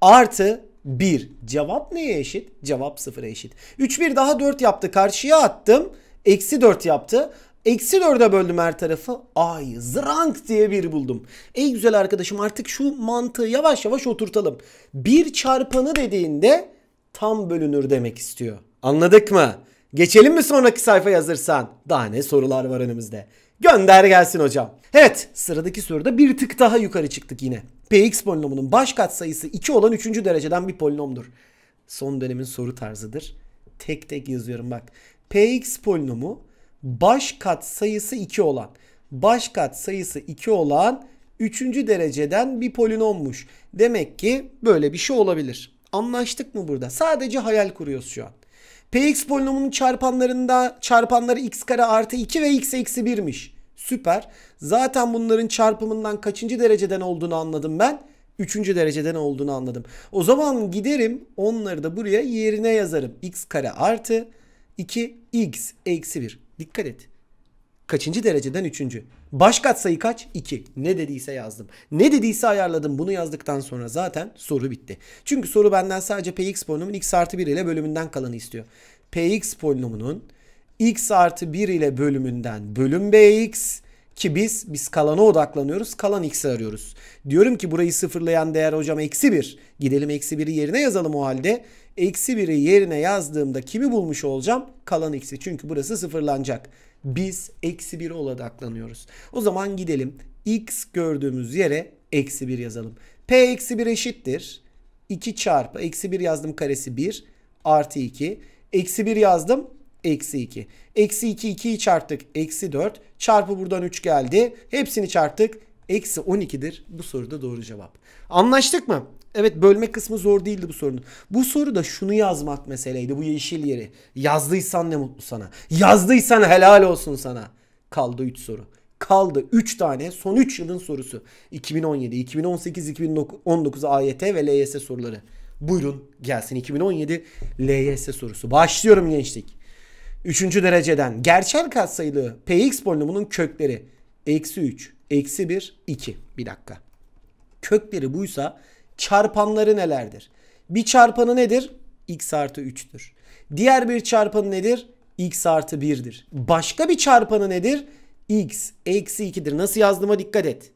artı 1. Cevap neye eşit? Cevap 0'a eşit. 3 1 daha 4 yaptı. Karşıya attım. Eksi 4 yaptı. Eksi 4'e böldüm her tarafı. Ay zırank diye bir buldum. Ey güzel arkadaşım artık şu mantığı yavaş yavaş oturtalım. Bir çarpanı dediğinde tam bölünür demek istiyor. Anladık mı? Geçelim mi sonraki sayfaya hazırsan? Daha ne sorular var önümüzde. Gönder gelsin hocam. Evet sıradaki soruda bir tık daha yukarı çıktık yine. Px polinomunun baş sayısı 2 olan 3. dereceden bir polinomdur. Son dönemin soru tarzıdır. Tek tek yazıyorum bak. Px polinomu baş kat sayısı 2 olan baş kat sayısı 2 olan 3. dereceden bir polinommuş. Demek ki böyle bir şey olabilir. Anlaştık mı burada? Sadece hayal kuruyoruz şu an. Px polinomunun çarpanlarında çarpanları x kare artı 2 ve x eksi 1'miş. Süper. Zaten bunların çarpımından kaçıncı dereceden olduğunu anladım ben. Üçüncü dereceden olduğunu anladım. O zaman giderim onları da buraya yerine yazarım. x kare artı 2 x eksi 1. Dikkat et. Kaçıncı dereceden üçüncü? Baş sayı kaç? 2. Ne dediyse yazdım. Ne dediyse ayarladım. Bunu yazdıktan sonra zaten soru bitti. Çünkü soru benden sadece px polinomun x artı 1 ile bölümünden kalanı istiyor. px polinomunun x artı 1 ile bölümünden bölüm bx ki biz biz kalana odaklanıyoruz. Kalan x'i arıyoruz. Diyorum ki burayı sıfırlayan değer hocam eksi 1. Gidelim eksi 1'i yerine yazalım o halde. Eksi 1'i yerine yazdığımda kimi bulmuş olacağım? Kalan x'i. Çünkü burası sıfırlanacak. Biz eksi 1'e odaklanıyoruz. O zaman gidelim x gördüğümüz yere eksi 1 yazalım. p eksi 1 eşittir. 2 çarpı eksi 1 yazdım karesi 1 artı 2. Eksi 1 yazdım Eksi 2. Eksi 2 2'yi çarptık. Eksi 4. Çarpı buradan 3 geldi. Hepsini çarptık. Eksi 12'dir. Bu soruda doğru cevap. Anlaştık mı? Evet bölme kısmı zor değildi bu sorunun. Bu soruda şunu yazmak meseleydi. Bu yeşil yeri. Yazdıysan ne mutlu sana. Yazdıysan helal olsun sana. Kaldı 3 soru kaldı 3 tane son 3 yılın sorusu. 2017, 2018, 2019 AYT ve LYS soruları. Buyurun gelsin 2017 LYS sorusu. Başlıyorum gençlik. Üçüncü dereceden gerçel katsayılı px polinomunun kökleri eksi 3, eksi 1, 2. Bir dakika. Kökleri buysa çarpanları nelerdir? Bir çarpanı nedir? x artı 3'tür. Diğer bir çarpanı nedir? x artı 1'dir. Başka bir çarpanı nedir? x eksi 2'dir. Nasıl yazdığıma dikkat et.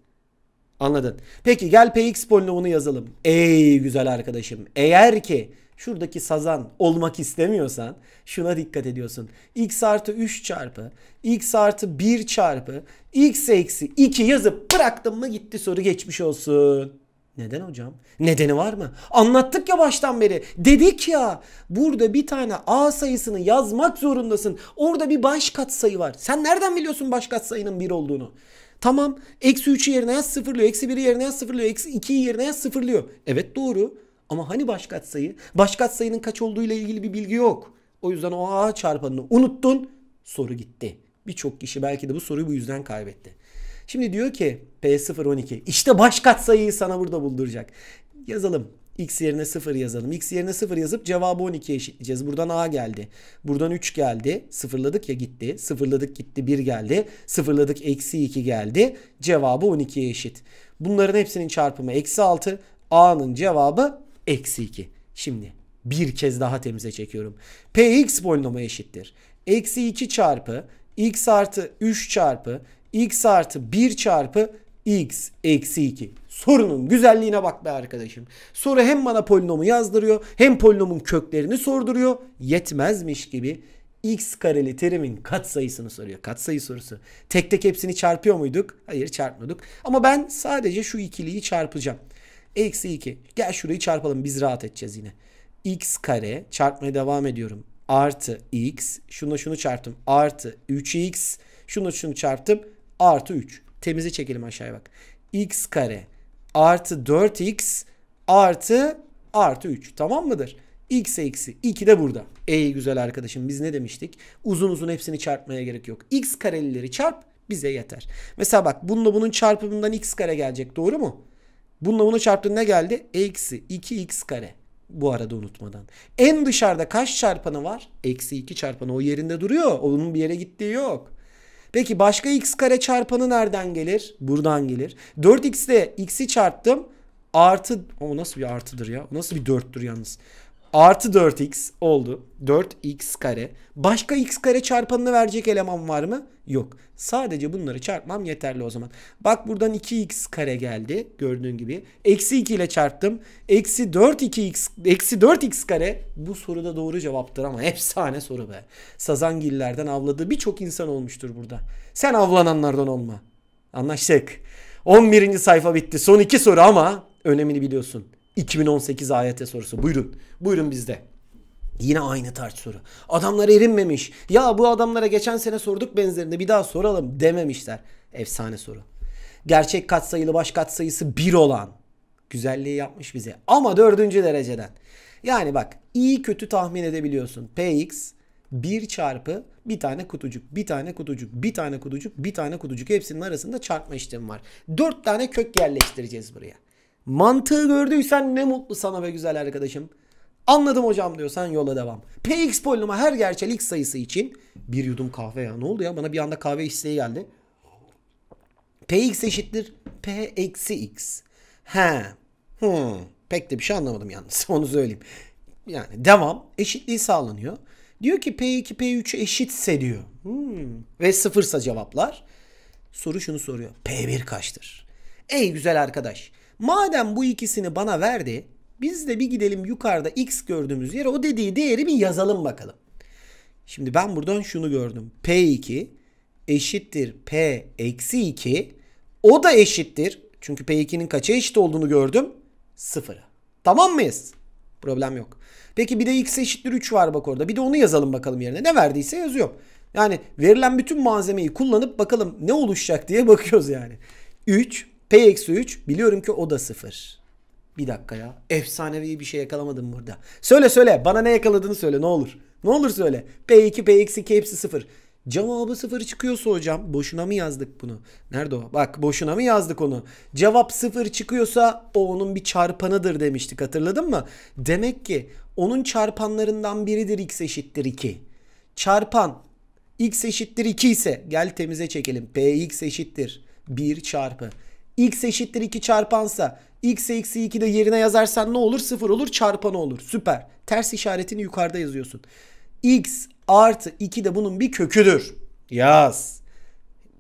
Anladın. Peki gel px polinomunu yazalım. Ey güzel arkadaşım. Eğer ki şuradaki sazan olmak istemiyorsan şuna dikkat ediyorsun. x artı 3 çarpı x artı 1 çarpı x eksi 2 yazıp bıraktım mı gitti soru geçmiş olsun. Neden hocam? Nedeni var mı? Anlattık ya baştan beri. Dedik ya burada bir tane A sayısını yazmak zorundasın. Orada bir baş sayı var. Sen nereden biliyorsun baş sayının 1 olduğunu? Tamam eksi 3'ü yerine yaz sıfırlıyor. Eksi 1'i yerine yaz sıfırlıyor. Eksi 2'yi yerine yaz sıfırlıyor. Evet doğru. Ama hani baş sayı, Baş sayının kaç olduğu ile ilgili bir bilgi yok. O yüzden o A çarpanını unuttun. Soru gitti. Birçok kişi belki de bu soruyu bu yüzden kaybetti. Şimdi diyor ki P012 işte baş sayıyı sana burada bulduracak. Yazalım x yerine 0 yazalım. x yerine 0 yazıp cevabı 12'ye eşitleyeceğiz. Buradan a geldi. Buradan 3 geldi. Sıfırladık ya gitti. Sıfırladık gitti 1 geldi. Sıfırladık eksi 2 geldi. Cevabı 12'ye eşit. Bunların hepsinin çarpımı eksi 6. A'nın cevabı eksi 2. Şimdi bir kez daha temize çekiyorum. Px polinomu eşittir. Eksi 2 çarpı x artı 3 çarpı x artı 1 çarpı x eksi 2. Sorunun güzelliğine bak be arkadaşım. Soru hem bana polinomu yazdırıyor hem polinomun köklerini sorduruyor. Yetmezmiş gibi x kareli terimin katsayısını soruyor. Katsayı sorusu. Tek tek hepsini çarpıyor muyduk? Hayır çarpmıyorduk. Ama ben sadece şu ikiliyi çarpacağım. Eksi 2. Gel şurayı çarpalım biz rahat edeceğiz yine. X kare çarpmaya devam ediyorum. Artı X. Şunu şunu çarptım. Artı 3X. Şunu şunu çarptım. Artı 3. Temizi çekelim aşağıya bak. X kare artı 4X artı artı 3. Tamam mıdır? x eksi 2 de burada. Ey güzel arkadaşım biz ne demiştik? Uzun uzun hepsini çarpmaya gerek yok. x karelileri çarp bize yeter. Mesela bak bununla bunun çarpımından x kare gelecek doğru mu? Bununla bunu çarptın ne geldi? Eksi 2x kare. Bu arada unutmadan. En dışarıda kaç çarpanı var? Eksi 2 çarpanı. O yerinde duruyor. Onun bir yere gittiği yok. Peki başka x kare çarpanı nereden gelir? Buradan gelir. 4x'de x'i çarptım. Artı o nasıl bir artıdır ya? O nasıl bir 4'tür yalnız? Artı 4x oldu. 4x kare. Başka x kare çarpanını verecek eleman var mı? Yok. Sadece bunları çarpmam yeterli o zaman. Bak buradan 2x kare geldi. Gördüğün gibi. Eksi 2 ile çarptım. Eksi 4x, eksi 4x kare. Bu soruda doğru cevaptır ama efsane soru be. Sazangillerden avladığı birçok insan olmuştur burada. Sen avlananlardan olma. Anlaştık. 11. sayfa bitti. Son iki soru ama önemini biliyorsun. 2018 AYT sorusu. Buyurun. Buyurun bizde. Yine aynı tarz soru. Adamlar erinmemiş. Ya bu adamlara geçen sene sorduk benzerinde bir daha soralım dememişler. Efsane soru. Gerçek katsayılı baş katsayısı 1 olan güzelliği yapmış bize. Ama dördüncü dereceden. Yani bak iyi kötü tahmin edebiliyorsun. Px 1 çarpı bir tane kutucuk, bir tane kutucuk, bir tane kutucuk, bir tane kutucuk hepsinin arasında çarpma işlemi var. 4 tane kök yerleştireceğiz buraya. Mantığı gördüysen ne mutlu sana ve güzel arkadaşım. Anladım hocam diyorsan yola devam. Px polinoma her gerçel x sayısı için bir yudum kahve ya. Ne oldu ya? Bana bir anda kahve isteği geldi. Px eşittir p eksi x. He. Hmm. Pek de bir şey anlamadım yalnız. Onu söyleyeyim. Yani devam. Eşitliği sağlanıyor. Diyor ki P2 P3 eşitse diyor. Hmm. Ve sıfırsa cevaplar. Soru şunu soruyor. P1 kaçtır? Ey güzel arkadaş. Madem bu ikisini bana verdi biz de bir gidelim yukarıda x gördüğümüz yere o dediği değeri bir yazalım bakalım. Şimdi ben buradan şunu gördüm. P2 eşittir P eksi 2 o da eşittir. Çünkü P2'nin kaça eşit olduğunu gördüm? Sıfıra. Tamam mıyız? Problem yok. Peki bir de x eşittir 3 var bak orada. Bir de onu yazalım bakalım yerine. Ne verdiyse yazıyor. Yani verilen bütün malzemeyi kullanıp bakalım ne oluşacak diye bakıyoruz yani. 3 P eksi 3 biliyorum ki o da 0. Bir dakika ya. Efsanevi bir şey yakalamadım burada. Söyle söyle. Bana ne yakaladığını söyle ne olur. Ne olur söyle. P2, P-2 hepsi 0. Cevabı 0 çıkıyorsa hocam boşuna mı yazdık bunu? Nerede o? Bak boşuna mı yazdık onu? Cevap 0 çıkıyorsa o onun bir çarpanıdır demiştik hatırladın mı? Demek ki onun çarpanlarından biridir x eşittir 2. Çarpan x eşittir 2 ise gel temize çekelim. P x eşittir 1 çarpı x eşittir 2 çarpansa x eksi 2 de yerine yazarsan ne olur? 0 olur çarpanı olur. Süper. Ters işaretini yukarıda yazıyorsun. x artı 2 de bunun bir köküdür. Yaz.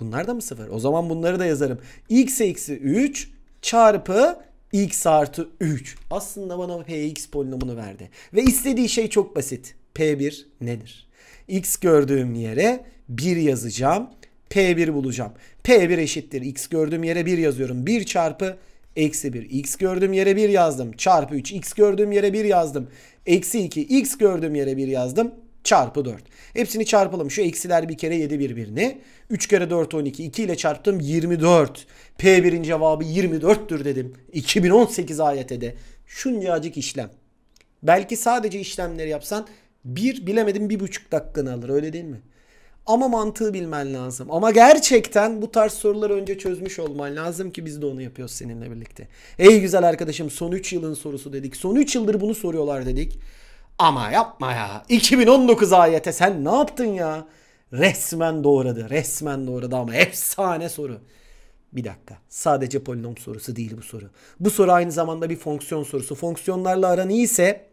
Bunlar da mı 0? O zaman bunları da yazarım. x eksi 3 çarpı x artı 3. Aslında bana px polinomunu verdi. Ve istediği şey çok basit. p1 nedir? x gördüğüm yere 1 yazacağım. P1 bulacağım. P1 eşittir. X gördüğüm yere 1 yazıyorum. 1 çarpı eksi 1. X gördüğüm yere 1 yazdım. Çarpı 3. X gördüğüm yere 1 yazdım. Eksi 2. X gördüğüm yere 1 yazdım. Çarpı 4. Hepsini çarpalım. Şu eksiler bir kere 7 birbirini. 3 kere 4 12. 2 ile çarptım 24. P1'in cevabı 24'tür dedim. 2018 ayetede. Şuncacık işlem. Belki sadece işlemleri yapsan bir bilemedim bir buçuk dakikanı alır öyle değil mi? Ama mantığı bilmen lazım. Ama gerçekten bu tarz soruları önce çözmüş olman lazım ki biz de onu yapıyoruz seninle birlikte. Ey güzel arkadaşım son 3 yılın sorusu dedik. Son 3 yıldır bunu soruyorlar dedik. Ama yapma ya. 2019 ayete sen ne yaptın ya? Resmen doğradı. Resmen doğradı ama efsane soru. Bir dakika. Sadece polinom sorusu değil bu soru. Bu soru aynı zamanda bir fonksiyon sorusu. Fonksiyonlarla aran iyiyse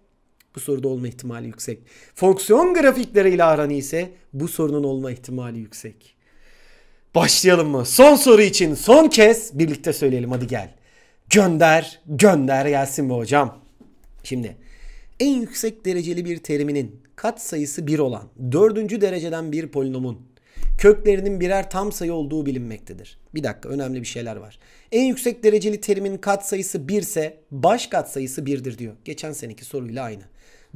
bu soruda olma ihtimali yüksek. Fonksiyon grafikleriyle aran ise bu sorunun olma ihtimali yüksek. Başlayalım mı? Son soru için son kez birlikte söyleyelim hadi gel. Gönder, gönder gelsin be hocam. Şimdi en yüksek dereceli bir teriminin kat sayısı 1 olan dördüncü dereceden bir polinomun köklerinin birer tam sayı olduğu bilinmektedir. Bir dakika önemli bir şeyler var. En yüksek dereceli terimin katsayısı 1 ise baş katsayısı 1'dir diyor. Geçen seneki soruyla aynı.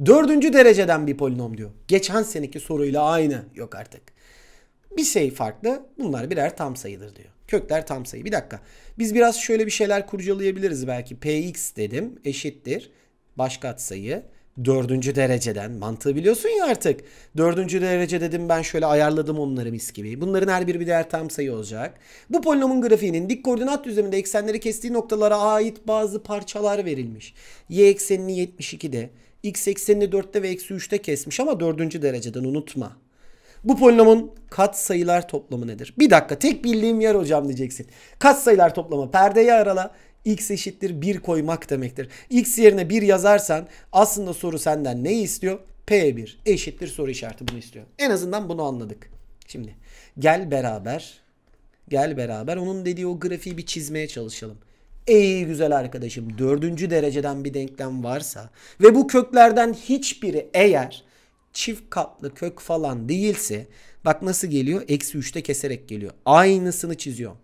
Dördüncü dereceden bir polinom diyor. Geçen seneki soruyla aynı. Yok artık. Bir şey farklı. Bunlar birer tam sayıdır diyor. Kökler tam sayı. Bir dakika. Biz biraz şöyle bir şeyler kurcalayabiliriz belki. Px dedim eşittir. Baş sayı. dördüncü dereceden. Mantığı biliyorsun ya artık. Dördüncü derece dedim ben şöyle ayarladım onları mis gibi. Bunların her biri bir değer tam sayı olacak. Bu polinomun grafiğinin dik koordinat düzleminde eksenleri kestiği noktalara ait bazı parçalar verilmiş. Y eksenini 72'de, x eksenini 4'te ve eksi 3'te kesmiş ama 4. dereceden unutma. Bu polinomun kat sayılar toplamı nedir? Bir dakika tek bildiğim yer hocam diyeceksin. Kat sayılar toplamı perdeyi arala x eşittir 1 koymak demektir. x yerine 1 yazarsan aslında soru senden ne istiyor? P1 eşittir soru işareti bunu istiyor. En azından bunu anladık. Şimdi gel beraber gel beraber onun dediği o grafiği bir çizmeye çalışalım. Ey güzel arkadaşım dördüncü dereceden bir denklem varsa ve bu köklerden hiçbiri eğer çift katlı kök falan değilse bak nasıl geliyor? Eksi 3'te keserek geliyor. Aynısını çiziyorum.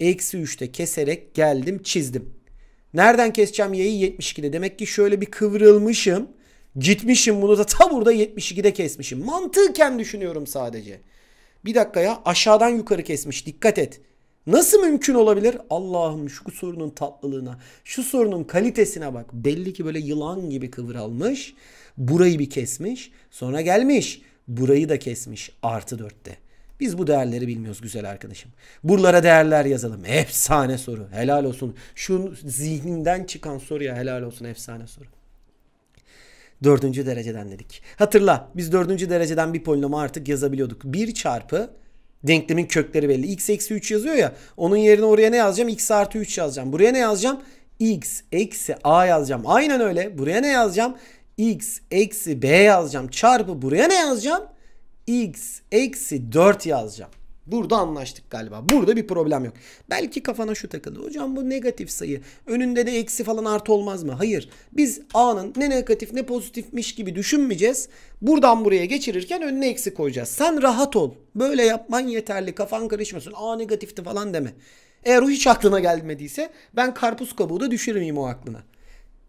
Eksi 3'te keserek geldim çizdim. Nereden keseceğim y'yi 72'de? Demek ki şöyle bir kıvrılmışım. Gitmişim bunu da ta burada 72'de kesmişim. Mantıken düşünüyorum sadece. Bir dakika ya aşağıdan yukarı kesmiş dikkat et. Nasıl mümkün olabilir? Allah'ım şu sorunun tatlılığına, şu sorunun kalitesine bak. Belli ki böyle yılan gibi kıvralmış. Burayı bir kesmiş. Sonra gelmiş. Burayı da kesmiş. Artı dörtte. Biz bu değerleri bilmiyoruz güzel arkadaşım. Buralara değerler yazalım. Efsane soru. Helal olsun. Şu zihninden çıkan soruya helal olsun. Efsane soru. Dördüncü dereceden dedik. Hatırla biz dördüncü dereceden bir polinomu artık yazabiliyorduk. Bir çarpı Denklemin kökleri belli. x eksi 3 yazıyor ya. Onun yerine oraya ne yazacağım? x artı 3 yazacağım. Buraya ne yazacağım? x eksi a yazacağım. Aynen öyle. Buraya ne yazacağım? x eksi b yazacağım. Çarpı buraya ne yazacağım? x eksi 4 yazacağım. Burada anlaştık galiba. Burada bir problem yok. Belki kafana şu takıldı. Hocam bu negatif sayı. Önünde de eksi falan artı olmaz mı? Hayır. Biz A'nın ne negatif ne pozitifmiş gibi düşünmeyeceğiz. Buradan buraya geçirirken önüne eksi koyacağız. Sen rahat ol. Böyle yapman yeterli. Kafan karışmasın. A negatifti falan deme. Eğer o hiç aklına gelmediyse ben karpuz kabuğu da düşürmeyeyim o aklına.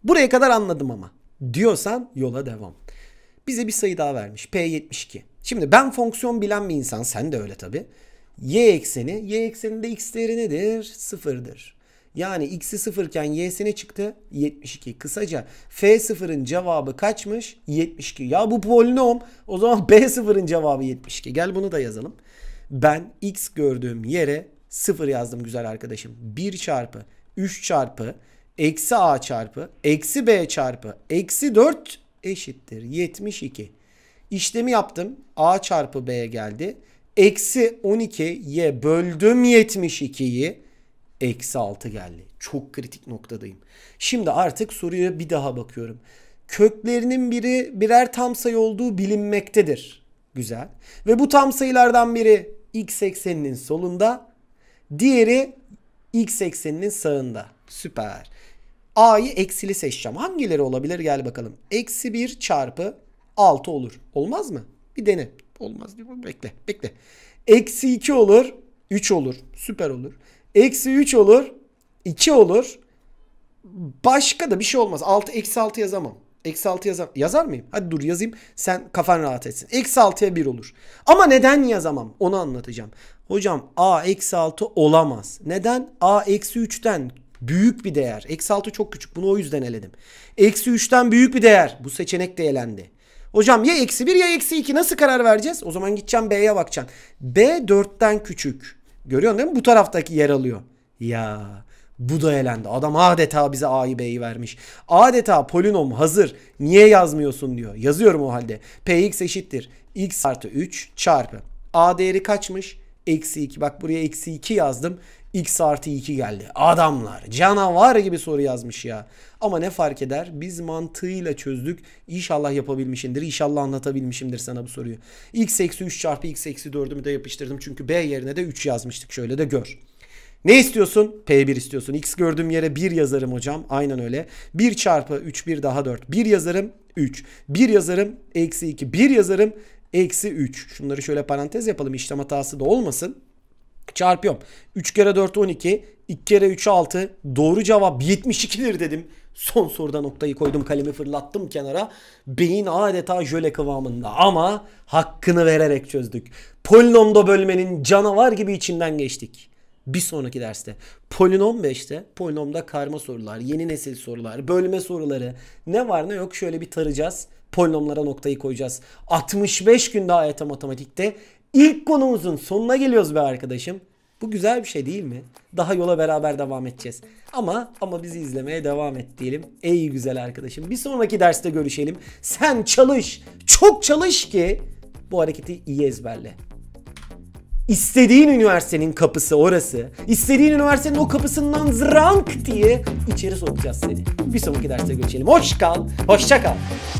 Buraya kadar anladım ama. Diyorsan yola devam. Bize bir sayı daha vermiş. P72. Şimdi ben fonksiyon bilen bir insan. Sen de öyle tabii y ekseni, y ekseninde x değeri nedir? Sıfırdır. Yani x'i sıfırken y'sine çıktı? 72. Kısaca f sıfırın cevabı kaçmış? 72. Ya bu polinom o zaman b sıfırın cevabı 72. Gel bunu da yazalım. Ben x gördüğüm yere sıfır yazdım güzel arkadaşım. 1 çarpı 3 çarpı eksi a çarpı eksi b çarpı eksi 4 eşittir 72. İşlemi yaptım. a çarpı b'ye geldi. Eksi 12'ye böldüm 72'yi. Eksi 6 geldi. Çok kritik noktadayım. Şimdi artık soruya bir daha bakıyorum. Köklerinin biri birer tam sayı olduğu bilinmektedir. Güzel. Ve bu tam sayılardan biri x ekseninin solunda. Diğeri x ekseninin sağında. Süper. A'yı eksili seçeceğim. Hangileri olabilir? Gel bakalım. Eksi 1 çarpı 6 olur. Olmaz mı? Bir dene. Olmaz diyor. Bekle. Bekle. Eksi 2 olur. 3 olur. Süper olur. Eksi 3 olur. 2 olur. Başka da bir şey olmaz. 6 eksi 6 yazamam. Eksi 6 yazar, yazar mıyım? Hadi dur yazayım. Sen kafan rahat etsin. Eksi 6'ya 1 olur. Ama neden yazamam? Onu anlatacağım. Hocam a eksi 6 olamaz. Neden? a eksi 3'ten büyük bir değer. Eksi 6 çok küçük. Bunu o yüzden eledim. Eksi 3'ten büyük bir değer. Bu seçenek de elendi. Hocam ya eksi 1 ya eksi 2 nasıl karar vereceğiz? O zaman gideceğim B'ye bakacaksın. B 4'ten küçük. Görüyorsun değil mi? Bu taraftaki yer alıyor. Ya bu da elendi. Adam adeta bize A'yı B'yi vermiş. Adeta polinom hazır. Niye yazmıyorsun diyor. Yazıyorum o halde. Px eşittir. X artı 3 çarpı. A değeri kaçmış? Eksi 2. Bak buraya eksi 2 yazdım. X artı 2 geldi. Adamlar canavar gibi soru yazmış ya. Ama ne fark eder? Biz mantığıyla çözdük. İnşallah yapabilmişimdir. İnşallah anlatabilmişimdir sana bu soruyu. X eksi 3 çarpı X eksi 4'ümü de yapıştırdım. Çünkü B yerine de 3 yazmıştık. Şöyle de gör. Ne istiyorsun? P1 istiyorsun. X gördüğüm yere 1 yazarım hocam. Aynen öyle. 1 çarpı 3 1 daha 4. 1 yazarım 3. 1 yazarım eksi 2. 1 yazarım eksi 3. Şunları şöyle parantez yapalım. İşlem hatası da olmasın. Çarpıyorum. 3 kere 4 12. 2 kere 3 6. Doğru cevap 72'dir dedim. Son soruda noktayı koydum kalemi fırlattım kenara. Beyin adeta jöle kıvamında ama hakkını vererek çözdük. Polinomda bölmenin canavar gibi içinden geçtik. Bir sonraki derste polinom 5'te polinomda karma sorular, yeni nesil sorular, bölme soruları ne var ne yok şöyle bir tarayacağız. Polinomlara noktayı koyacağız. 65 gün daha EYT matematikte İlk konumuzun sonuna geliyoruz be arkadaşım. Bu güzel bir şey değil mi? Daha yola beraber devam edeceğiz. Ama ama bizi izlemeye devam et diyelim. Ey güzel arkadaşım. Bir sonraki derste görüşelim. Sen çalış. Çok çalış ki bu hareketi iyi ezberle. İstediğin üniversitenin kapısı orası. İstediğin üniversitenin o kapısından zrank diye içeri sokacağız seni. Bir sonraki derste görüşelim. Hoş kal. Hoşça kal.